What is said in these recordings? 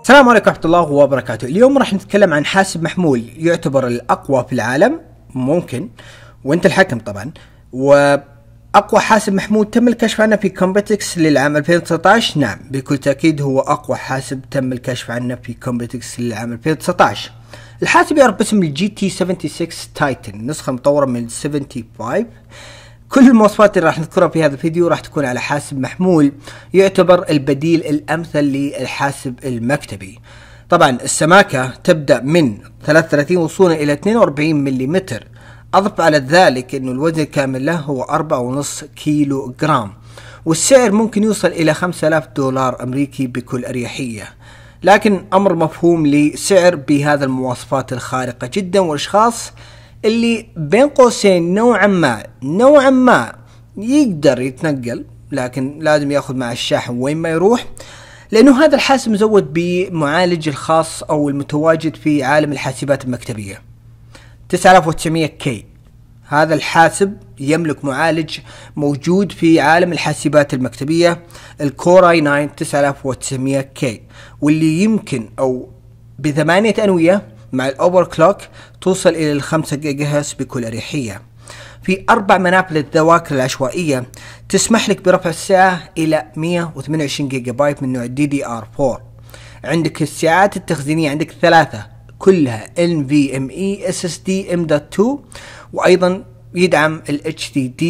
السلام عليكم ورحمة الله وبركاته، اليوم راح نتكلم عن حاسب محمول يعتبر الأقوى في العالم ممكن وأنت الحكم طبعا وأقوى حاسب محمول تم الكشف عنه في كومبيتكس للعام 2019 نعم بكل تأكيد هو أقوى حاسب تم الكشف عنه في كومبيتكس للعام 2019 الحاسب يعرف باسم الجي تي 76 تايتن نسخة مطورة من 75 كل المواصفات اللي راح نذكرها في هذا الفيديو راح تكون على حاسب محمول يعتبر البديل الأمثل للحاسب المكتبي طبعا السماكة تبدأ من 33 وصولا إلى 42 ملم أضف على ذلك أنه الوزن الكامل له هو 4.5 كيلو جرام والسعر ممكن يوصل إلى 5000 دولار أمريكي بكل أريحية لكن أمر مفهوم لسعر بهذا المواصفات الخارقة جدا والأشخاص اللي بين قوسين نوعا ما نوعا ما يقدر يتنقل لكن لازم ياخذ مع الشاحن وين ما يروح لانه هذا الحاسب مزود بمعالج الخاص او المتواجد في عالم الحاسبات المكتبيه 9900 كي هذا الحاسب يملك معالج موجود في عالم الحاسبات المكتبية الكور اي 9 9900 كي واللي يمكن او بثمانية أنوية مع الاوفر كلوك توصل إلى الخمسة جيجا هرتز بكل أريحية في أربع منابل للذواكر العشوائية تسمح لك برفع الساعة إلى 128 جيجا بايت من نوع دي دي ار 4 عندك السعات التخزينية عندك ثلاثة كلها NVMe SSD M.2 وأيضا يدعم ال HDD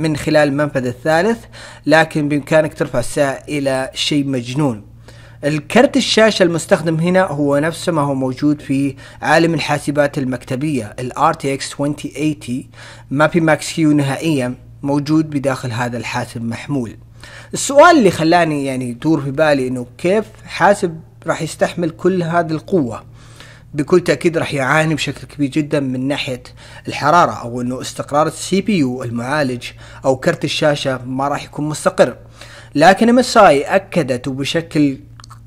من خلال المنفذ الثالث لكن بإمكانك ترفع الساعة إلى شيء مجنون الكرت الشاشة المستخدم هنا هو نفسه ما هو موجود في عالم الحاسبات المكتبية ال RTX 2080 ما في ماكس كيو نهائيا موجود بداخل هذا الحاسب محمول السؤال اللي خلاني يعني يدور في بالي انه كيف حاسب راح يستحمل كل هذه القوة بكل تأكيد راح يعاني بشكل كبير جدا من ناحية الحرارة أو أنه استقرار السي بي يو المعالج أو كرت الشاشة ما راح يكون مستقر لكن MSI أكدت وبشكل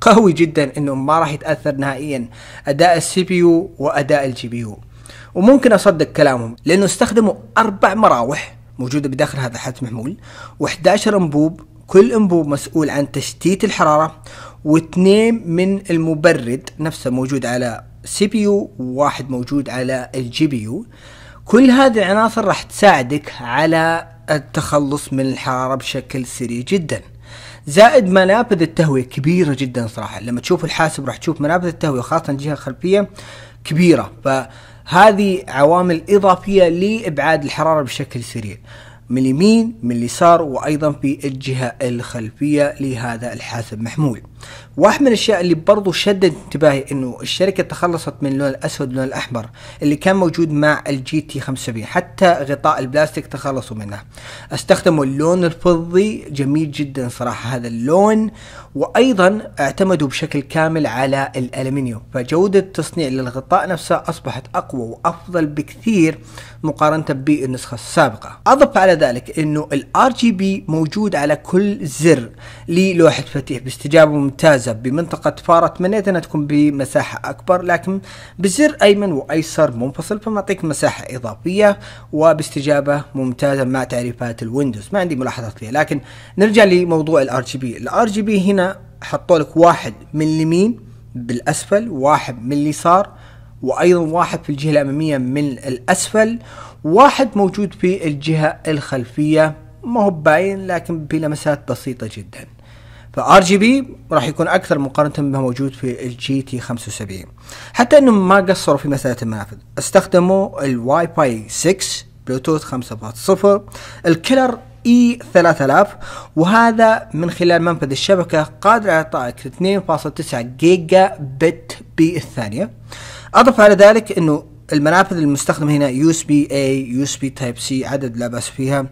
قوي جدا انه ما راح يتاثر نهائيا اداء السي بي يو واداء الجي بي يو وممكن اصدق كلامهم لانه استخدموا اربع مراوح موجوده بداخل هذا الحث محمول و11 انبوب كل انبوب مسؤول عن تشتيت الحراره واثنين من المبرد نفسه موجود على سي بي يو وواحد موجود على الجي بي يو كل هذه العناصر راح تساعدك على التخلص من الحراره بشكل سريع جدا زائد منابذ التهويه كبيره جدا صراحه لما تشوف الحاسب راح تشوف منابذ التهويه خاصه الجهه الخلفيه كبيره فهذه عوامل اضافيه لابعاد الحراره بشكل سريع من اليمين من اليسار وايضا في الجهه الخلفيه لهذا الحاسب محمول واحد من الاشياء اللي برضو شدد انتباهي انه الشركه تخلصت من اللون الاسود واللون الاحمر اللي كان موجود مع الجي تي 75 حتى غطاء البلاستيك تخلصوا منه استخدموا اللون الفضي جميل جدا صراحه هذا اللون وايضا اعتمدوا بشكل كامل على الالمنيوم فجوده التصنيع للغطاء نفسه اصبحت اقوى وافضل بكثير مقارنه بالنسخه السابقه اضف على ذلك انه الار جي بي موجود على كل زر للوحه فتيح باستجابه ممتازه بمنطقه فارت تمنيت انها تكون بمساحه اكبر لكن بزر ايمن وايسر منفصل فمعطيك مساحه اضافيه وباستجابه ممتازه مع تعريفات الويندوز ما عندي ملاحظات فيها لكن نرجع لموضوع الار جي بي الار جي بي هنا حطوا لك واحد من اليمين بالاسفل واحد من اليسار وايضا واحد في الجهه الاماميه من الاسفل واحد موجود في الجهه الخلفيه ما هو باين لكن بلمسات بسيطه جدا فار جي بي راح يكون اكثر مقارنه بما موجود في الجي تي 75 حتى انهم ما قصروا في مساله المنافذ استخدموا الواي باي 6 بلوتوث 5.0 الكلر اي 3000 وهذا من خلال منفذ الشبكة قادر على اعطائك 2.9 جيجا بت بالثانية اضف على ذلك انه المنافذ المستخدمة هنا يو اس بي اي يو اس بي تايب سي عدد لا باس فيها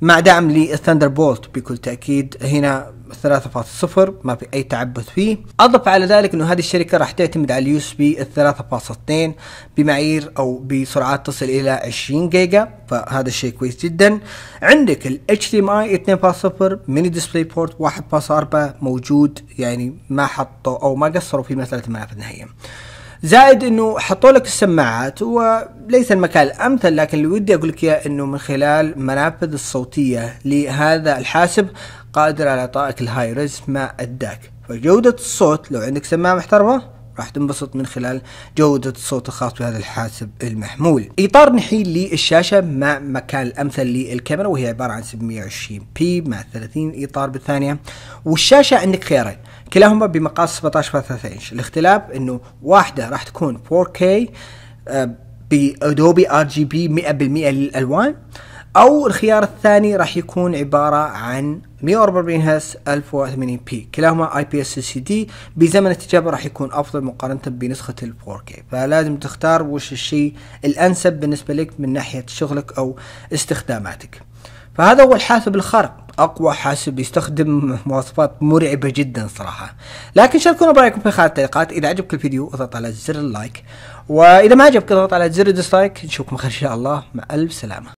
مع دعم للثندر بولت بكل تاكيد هنا 3.0 ما في اي تعبث فيه اضف على ذلك انه هذه الشركه راح تعتمد على اليو اس بي 3.2 بمعايير او بسرعات تصل الى 20 جيجا فهذا الشيء كويس جدا عندك ال HDMI 2.0 ميني ديسبلاي بورت 1.4 موجود يعني ما حطوا او ما قصروا في مساله الملف النهائيه زائد انه حطوا لك السماعات وليس المكان الامثل لكن اللي ودي اقول لك اياه انه من خلال منافذ الصوتيه لهذا الحاسب قادر على اعطائك الهاي ريز ما اداك فجودة الصوت لو عندك سماعة محترمة راح تنبسط من خلال جودة الصوت الخاص بهذا الحاسب المحمول إطار نحيل للشاشة مع مكان الأمثل للكاميرا وهي عبارة عن 720 بي مع 30 إطار بالثانية والشاشة عندك خيارين كلاهما بمقاس 17.3 انش الاختلاف انه واحدة راح تكون 4K آه، بأدوبي ار جي بي 100% للألوان او الخيار الثاني راح يكون عبارة عن 144 هرتز 1080 بي كلاهما اي بي اس سي دي بزمن استجابه راح يكون افضل مقارنه بنسخه ال 4K فلازم تختار وش الشيء الانسب بالنسبه لك من ناحيه شغلك او استخداماتك فهذا هو الحاسب الخارق اقوى حاسب يستخدم مواصفات مرعبه جدا صراحه لكن شاركونا برايكم في خانه التعليقات اذا عجبك الفيديو اضغط على زر اللايك واذا ما عجبك اضغط على زر الديسلايك نشوفكم خير ان شاء الله مع الف سلامه